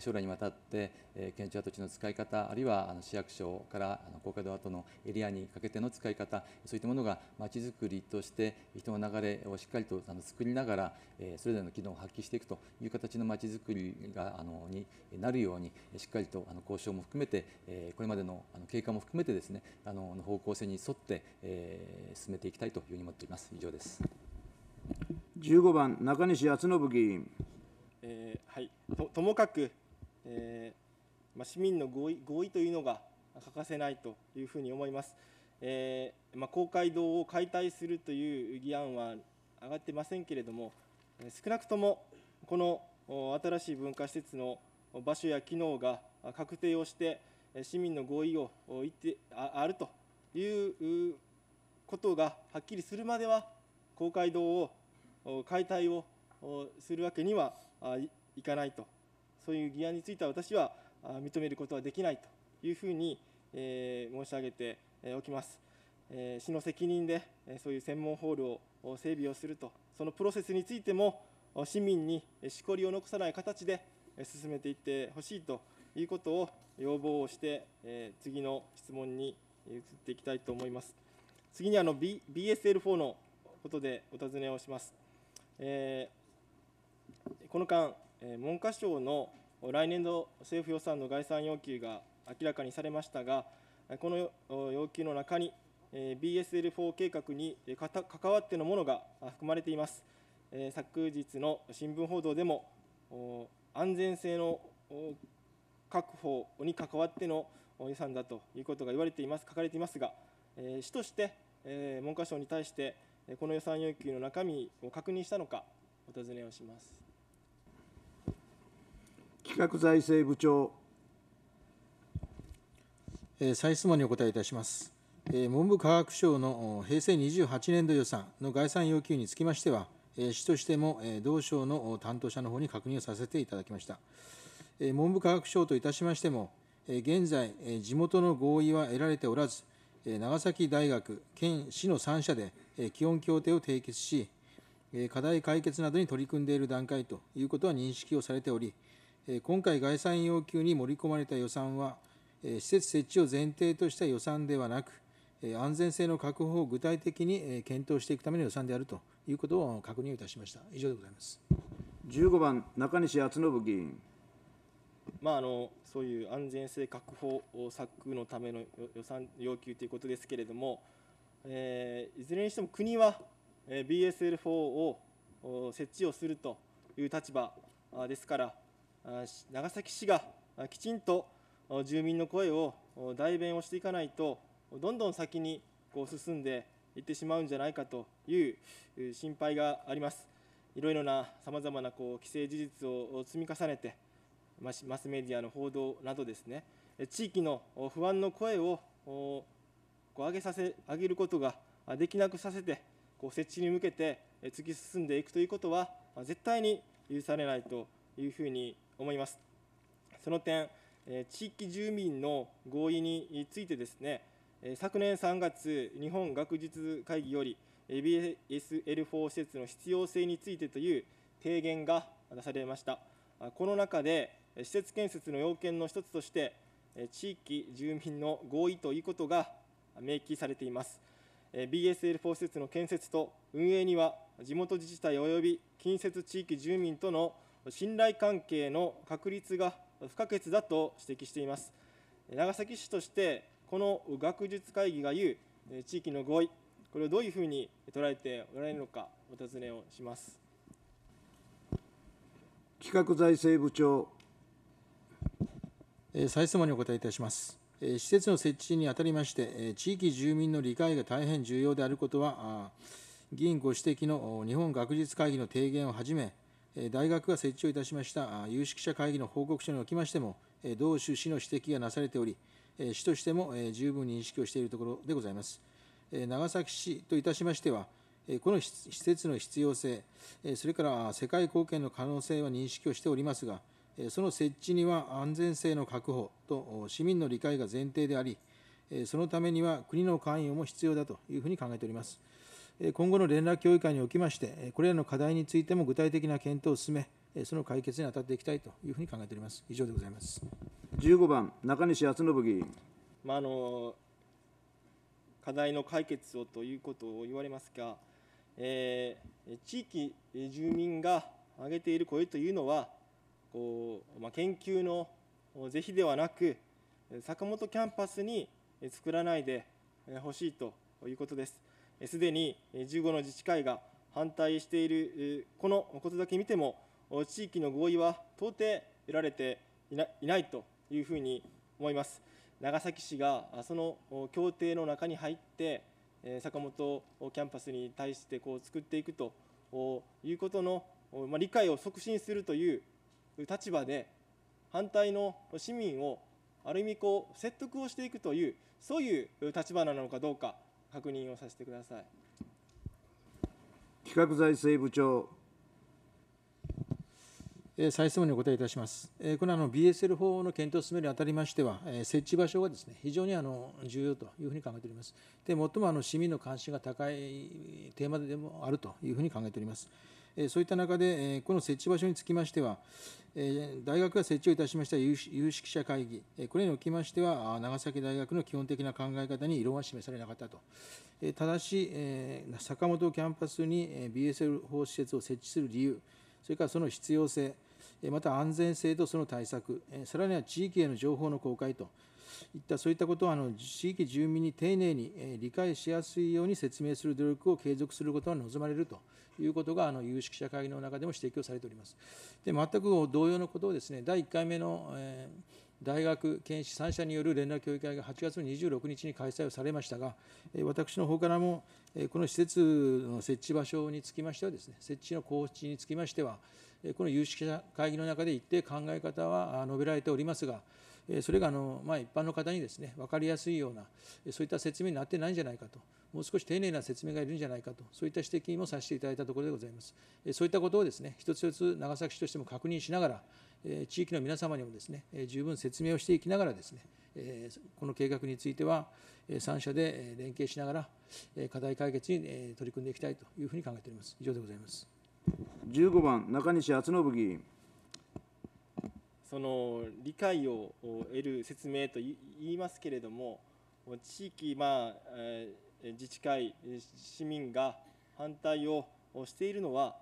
将来にわたって、県庁跡地の使い方、あるいは市役所から高架道跡のエリアにかけての使い方、そういったものがまちづくりとして、人の流れをしっかりと作りながらながら、えそれぞれの機能を発揮していくという形のまちづくりがあのになるようにしっかりとあの交渉も含めて、えこれまでのあの経過も含めてですねあの方向性に沿って、え進めていきたいというふうに思っています。以上です15番中西敦信議員、えー、はいとともかく、えーまあ、市民の合意合意というのが欠かせないというふうに思います。えーまあ、公会堂を解体するという議案は上がってませんけれども、少なくともこの新しい文化施設の場所や機能が確定をして、市民の合意を言ってあるということがはっきりするまでは、公会堂を解体をするわけにはいかないと、そういう議案については私は認めることはできないというふうに申し上げておきます。え市の責任で、えそういう専門ホールを整備をすると、そのプロセスについても、市民にしこりを残さない形で進めていってほしいということを要望をして、え次の質問に移っていきたいと思います。次にあの、B、BSL4 のことでお尋ねをします。えー、この間、文科省の来年度政府予算の概算要求が明らかにされましたが、この要求の中に、BSL4 計画に関わってのものが含まれています。昨日の新聞報道でも、安全性の確保に関わっての予算だということが言われています、書かれていますが、市として文科省に対して、この予算要求の中身を確認したのか、お尋ねをします。企画財政部長。再質問にお答えいたします。文部科学省の平成28年度予算の概算要求につきましては、市としても同省の担当者の方に確認をさせていただきました。文部科学省といたしましても、現在、地元の合意は得られておらず、長崎大学、県、市の3社で基本協定を締結し、課題解決などに取り組んでいる段階ということは認識をされており、今回、概算要求に盛り込まれた予算は、施設設置を前提とした予算ではなく、安全性の確保を具体的に検討していくための予算であるということを確認をいたしました。以上でございます。15番、中西敦信議員。まあ、あのそういう安全性確保策のための予算要求ということですけれども、えー、いずれにしても国は BSL4 を設置をするという立場ですから、長崎市がきちんと住民の声を代弁をしていかないと、どんどん先にこう進んでいってしまうんじゃないかという心配があります。いろいろなさまざまなこう規制事実を積み重ねて、マスメディアの報道などですね、地域の不安の声をこう上げさせ上げることができなくさせて、こう設置に向けて突き進んでいくということは、絶対に許されないというふうに思います。その点、地域住民の合意についてですね、昨年3月、日本学術会議より b s l 4施設の必要性についてという提言が出されました。この中で、施設建設の要件の一つとして、地域住民の合意ということが明記されています。BSL4 施設の建設と運営には、地元自治体及び近接地域住民との信頼関係の確立が不可欠だと指摘しています。長崎市としてこの学術会議が言う地域の合意これをどういうふうに捉えておられるのかお尋ねをします企画財政部長再質問にお答えいたします施設の設置にあたりまして地域住民の理解が大変重要であることは議員ご指摘の日本学術会議の提言をはじめ大学が設置をいたしました有識者会議の報告書におきましても同趣旨の指摘がなされており市としても十分認識をしているところでございます。長崎市といたしましては、この施設の必要性、それから世界貢献の可能性は認識をしておりますが、その設置には安全性の確保と市民の理解が前提であり、そのためには国の関与も必要だというふうに考えております。今後の連絡協議会におきまして、これらの課題についても具体的な検討を進め、その解決に当たっていきたいというふうに考えております。以上でございます。15番、中西敦信議員。まあ、あの課題の解決をということを言われますが、えー、地域住民が挙げている声というのは、こうまあ、研究の是非ではなく、坂本キャンパスに作らないでほしいということです。すでに15の自治会が反対している、このことだけ見ても、地域の合意は到底得られていないというふうに思います。長崎市がその協定の中に入って、坂本キャンパスに対してこう作っていくということの理解を促進するという立場で、反対の市民をある意味こう説得をしていくという、そういう立場なのかどうか、確認をさせてください。企画財政部長再質問にお答えいたします。この BSL 法の検討を進めるにあたりましては、設置場所がですね、非常にあの重要というふうに考えております。で、最もあの市民の関心が高いテーマでもあるというふうに考えております。そういった中で、この設置場所につきましては、大学が設置をいたしました有識者会議、これにおきましては、長崎大学の基本的な考え方に異論は示されなかったと。ただし、坂本キャンパスに BSL 法施設を設置する理由、それからその必要性、また安全性とその対策、さらには地域への情報の公開といったそういったことをあの地域住民に丁寧に理解しやすいように説明する努力を継続することが望まれるということがあの有識者会議の中でも指摘をされております。で全く同様のことをですね第1回目の、え大学、研視3社による連絡協議会が8月の26日に開催をされましたが、私の方からも、この施設の設置場所につきましてはです、ね、設置の工事につきましては、この有識者会議の中で一定考え方は述べられておりますが、それがあの、まあ、一般の方にですね、分かりやすいような、そういった説明になってないんじゃないかと、もう少し丁寧な説明がいるんじゃないかと、そういった指摘もさせていただいたところでございます。そういったことをですね、一つ一つ長崎市としても確認しながら、地域の皆様にもですね、十分説明をしていきながらですね、この計画については、3社で連携しながら、課題解決に取り組んでいきたいというふうに考えております。以上でございます。15番、中西敦信議員。その理解を得る説明と言いますけれども、地域、まあ、自治会、市民が反対をしているのは、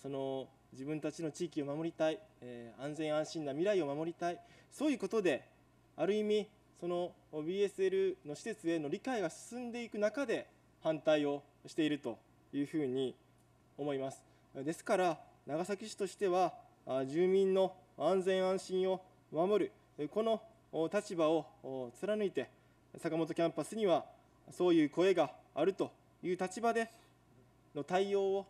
その自分たちの地域を守りたい、安全安心な未来を守りたい、そういうことで、ある意味、その BSL の施設への理解が進んでいく中で、反対をしているというふうに思います。ですから長崎市としては住民の安全安心を守るこの立場を貫いて坂本キャンパスにはそういう声があるという立場での対応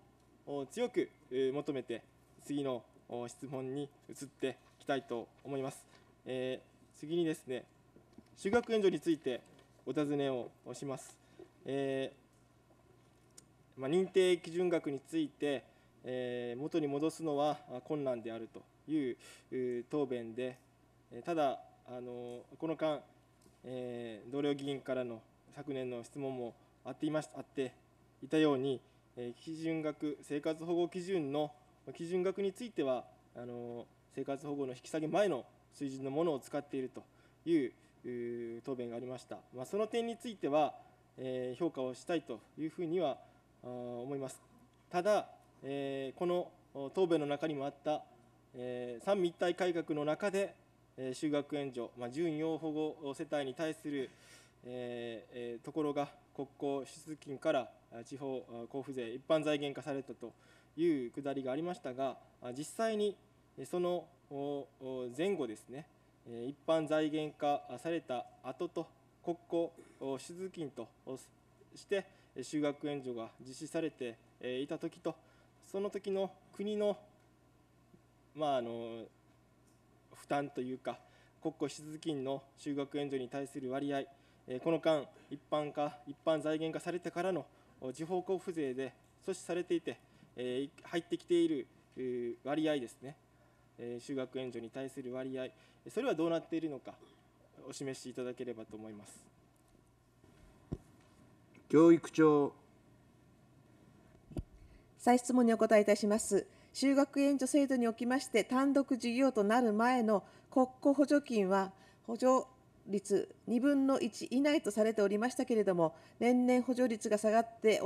を強く求めて次の質問に移っていきたいと思います、えー、次にですね修学援助についてお尋ねをします、えー、まあ、認定基準額についてえ元に戻すのは困難であるという答弁で、ただ、あのこの間、え同僚議員からの昨年の質問もあっていましあっていたように、え基準額、生活保護基準の基準額については、あの生活保護の引き下げ前の水準のものを使っているという答弁がありました。まあ、その点については、え評価をしたいというふうには思います。ただえー、この答弁の中にもあった、えー、三密対体改革の中で、えー、就学援助、まあ、準要保護世帯に対する、えーえところが国交出金から地方交付税一般財源化されたというくだりがありましたが実際にその前後ですね一般財源化された後と国交出金として就学援助が実施されていたときとその時の国の,、まあ、あの負担というか国庫支出金の就学援助に対する割合この間一般化一般財源化されてからの地方交付税で阻止されていて入ってきている割合ですね就学援助に対する割合それはどうなっているのかお示しいただければと思います教育長再質問にお答えいたします。就学援助制度におきまして、単独事業となる前の国庫補助金は、補助率2分の1以内とされておりましたけれども、年々補助率が下がって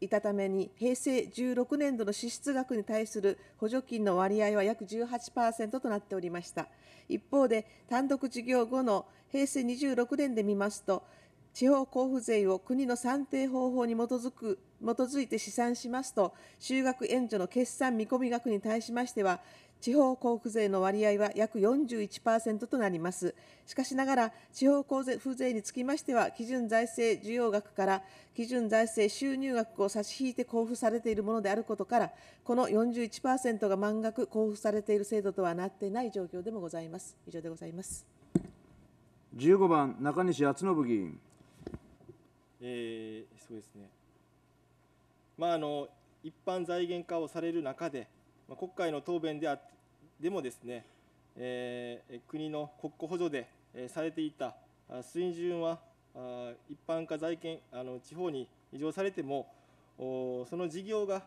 いたために、平成16年度の支出額に対する補助金の割合は約18%となっておりました。一方で、単独事業後の平成26年で見ますと、地方交付税を国の算定方法に基づく基づいて試算しますと、就学援助の決算見込み額に対しましては、地方交付税の割合は約41%となります。しかしながら、地方交付税につきましては、基準財政需要額から基準財政収入額を差し引いて交付されているものであることから、この41%が満額交付されている制度とはなっていない状況でもございます。以上でございます。15番中西敦信議員。えー、そうですね、まあ、あの一般財源化をされる中で、まあ、国会の答弁であでもですね、えー、国の国庫補助で、えー、されていた水準はあ一般化財源あの地方に移譲されてもおその事業が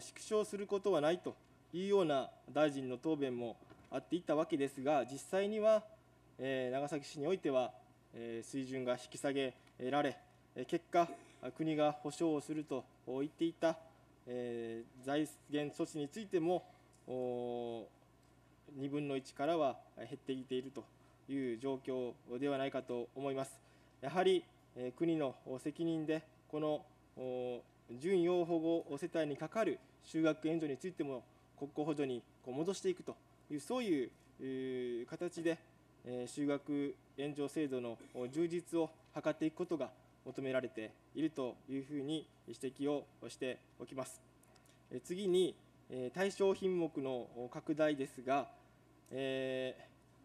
縮小することはないというような大臣の答弁もあっていたわけですが実際には、えー、長崎市においては、えー、水準が引き下げられ結果、国が補償をすると言っていた財源措置についても、2分の1からは減ってきているという状況ではないかと思います。やはり国の責任で、この準保護世帯にかかる就学援助についても、国庫補助に戻していくという、そういう形で、就学援助制度の充実を図っていくことが求められているというふうに指摘をしておきます。次に、対象品目の拡大ですが、え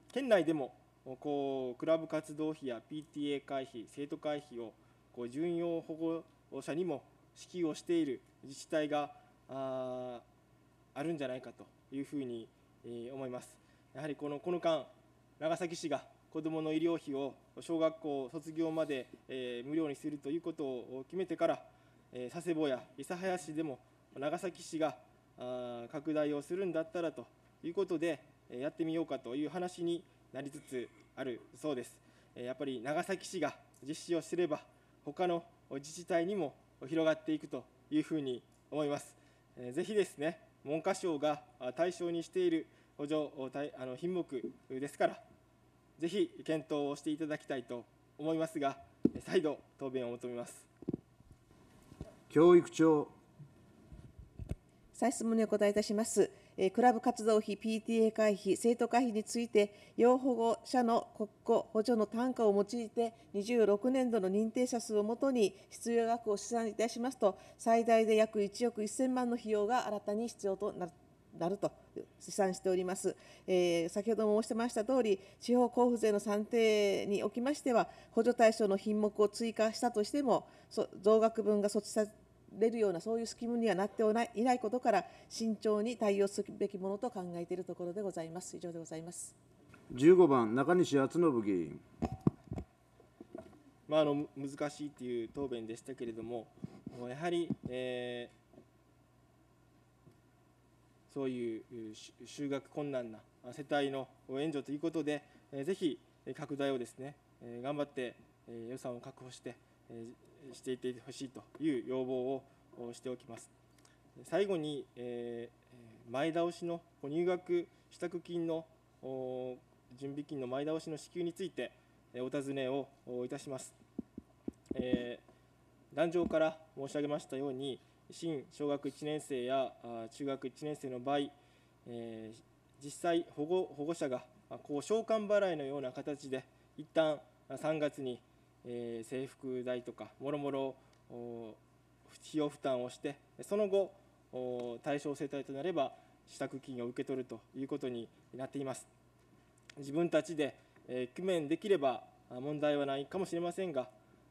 ー、県内でもこうクラブ活動費や PTA 会費、生徒会費をこう準用保護者にも支給をしている自治体がああるんじゃないかというふうに思います。やはりこのこの間、長崎市が子どもの医療費を小学校卒業まで、え無料にするということを決めてから、え佐世保や諫早市でも長崎市があ拡大をするんだったらということで、えやってみようかという話になりつつあるそうです。えやっぱり長崎市が実施をすれば他の自治体にも広がっていくというふうに思います。えー、ぜひですね文科省が対象にしている補助あの品目ですからぜひ検討をしていただきたいと思いますが、再度、答弁を求めます。教育長再質問にお答えいたします。クラブ活動費、PTA 会費、生徒会費について、要保護者の国庫補助の単価を用いて、26年度の認定者数をもとに、必要額を試算いたしますと、最大で約1億1000万の費用が新たに必要となってなると試算しております、えー、先ほども申しました通り地方交付税の算定におきましては補助対象の品目を追加したとしてもそ増額分が措置されるようなそういうスキムにはなっておないいないことから慎重に対応すべきものと考えているところでございます以上でございます15番中西敦信議員まあ、あの難しいという答弁でしたけれども、やはり、えー、そういう就学困難な世帯の援助ということで、ぜひ拡大をですね、頑張って予算を確保して、していってほしいという要望をしておきます。最後に、前倒しの入学支度金の準備金の前倒しの支給について、お尋ねをいたします。壇上から申し上げましたように、新小学1年生や中学1年生の場合、えー、実際保護保護者がこう償還払いのような形で一旦3月に、えー、制服代とかもろもろ費用負担をしてその後対象世帯となれば支度金を受け取るということになっています自分たちで、えー、工面できれば問題はないかもしれませんが、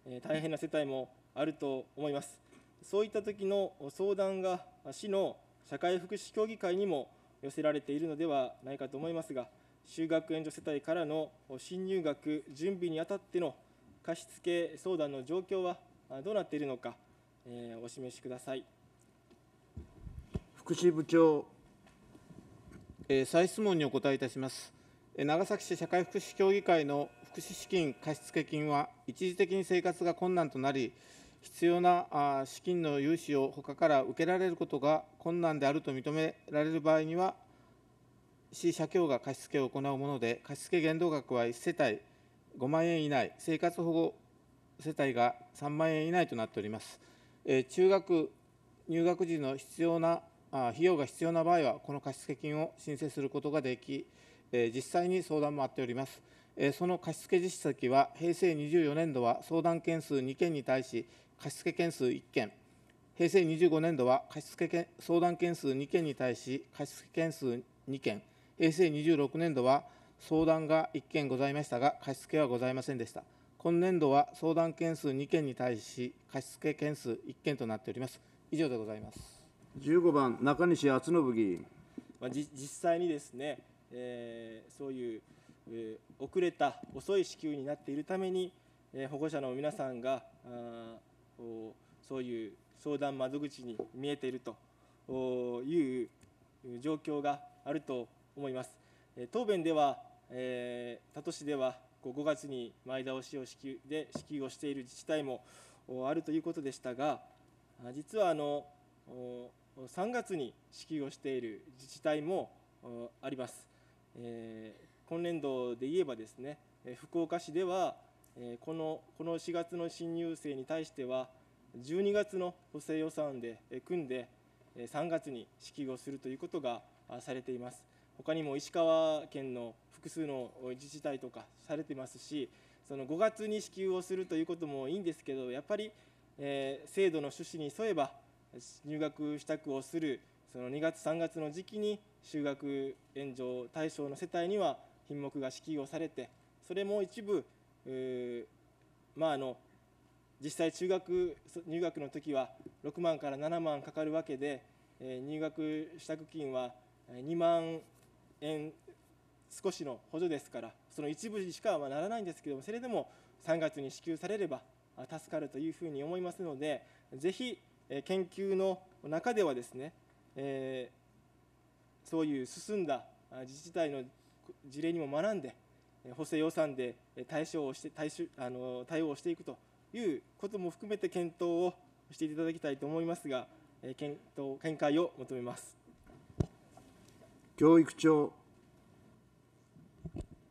えー、大変な世帯もあると思いますそういった時の相談が市の社会福祉協議会にも寄せられているのではないかと思いますが、就学援助世帯からの新入学準備にあたっての貸付相談の状況はどうなっているのか、えー、お示しください。福祉部長、えー、再質問にお答えいたします。長崎市社会福祉協議会の福祉資金貸付金は一時的に生活が困難となり、必要な資金の融資を他から受けられることが困難であると認められる場合には、市社協が貸付を行うもので、貸付限度額は1世帯5万円以内、生活保護世帯が3万円以内となっております。え中学入学時の必要なあ費用が必要な場合は、この貸付金を申請することができ、え実際に相談もあっております。えその貸付実績は、平成24年度は相談件数2件に対し、貸付件数1件、平成25年度は貸付件相談件数2件に対し、貸付件数2件、平成26年度は相談が1件ございましたが、貸付はございませんでした。今年度は相談件数2件に対し、貸付件数1件となっております。以上でございます15番、中西敦信議員。まあ、実際にですね、えー、そういう、えー、遅れた、遅い支給になっているために、えー、保護者の皆さんが、あそういう相談窓口に見えているという状況があると思います。答弁では、えー、多都市では5月に前倒しを支給で支給をしている自治体もあるということでしたが、実はあの3月に支給をしている自治体もあります。えー、今年度で言えばですね、福岡市ではえこのこの4月の新入生に対しては、12月の補正予算で組んで、3月に支給をするということがされています。他にも石川県の複数の自治体とかされてますし、その5月に支給をするということもいいんですけど、やっぱり、えー、制度の趣旨に沿えば、入学支度をする、その2月、3月の時期に就学援助対象の世帯には品目が支給をされて、それも一部、まああの実際中学入学の時は6万から7万かかるわけで、えー、入学支度金は2万円少しの補助ですからその一部にしかはならないんですけどもそれでも3月に支給されれば助かるというふうに思いますのでぜひ研究の中ではですね、えー、そういう進んだ自治体の事例にも学んで補正予算で対処をして対処あの対応をしていくということも含めて検討をしていただきたいと思いますが、検討見解を求めます。教育長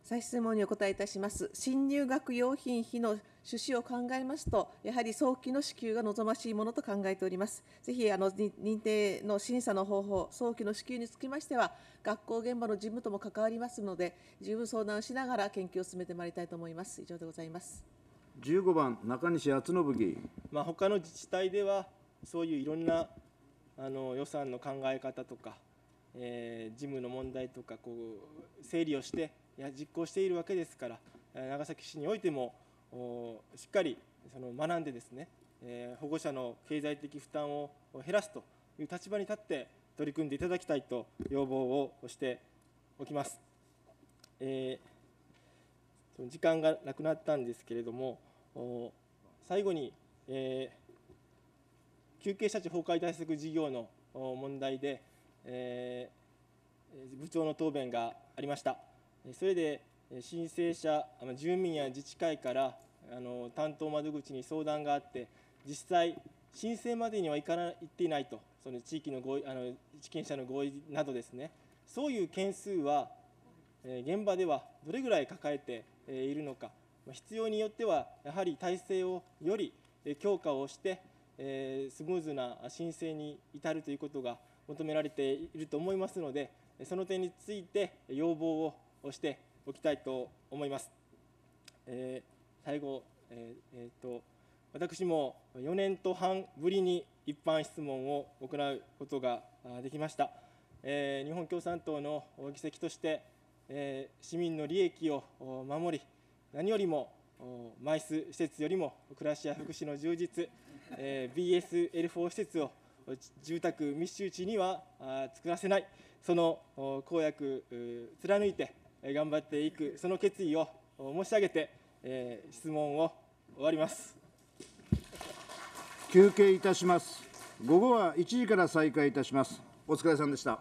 再質問にお答えいたします。新入学用品費の趣旨を考えますと、やはり早期の支給が望ましいものと考えております。ぜひあの認定の審査の方法、早期の支給につきましては、学校現場の事務とも関わりますので、十分相談しながら研究を進めてまいりたいと思います。以上でございます。15番中西敦信議員。まあ、他の自治体ではそういういろんなあの予算の考え方とか、えー、事務の問題とかこう整理をしていや実行しているわけですから長崎市においてもしっかりその学んでですね、え保護者の経済的負担を減らすという立場に立って取り組んでいただきたいと要望をしておきます。えー、その時間がなくなったんですけれども、最後に、えー、休憩車地崩壊対策事業の問題で、えー、部長の答弁がありました。それで申請者、住民や自治会からあの担当窓口に相談があって、実際、申請までにはいかない行っていないと、その地域の合意あの地権者の合意などですね、そういう件数は、え現場ではどれぐらい抱えて、えいるのか、必要によっては、やはり体制をより強化をして、えスムーズな申請に至るということが求められていると思いますので、その点について要望をして、おきたいと思います。えー、最後、えーえーと、と私も4年と半ぶりに一般質問を行うことができました。えー、日本共産党の議席として、えー、市民の利益を守り、何よりもマイス施設よりも暮らしや福祉の充実、えー、BSL4 施設を住宅密集地には作らせない、その公約貫いて、頑張っていくその決意を申し上げて、えー、質問を終わります休憩いたします午後は1時から再開いたしますお疲れさんでした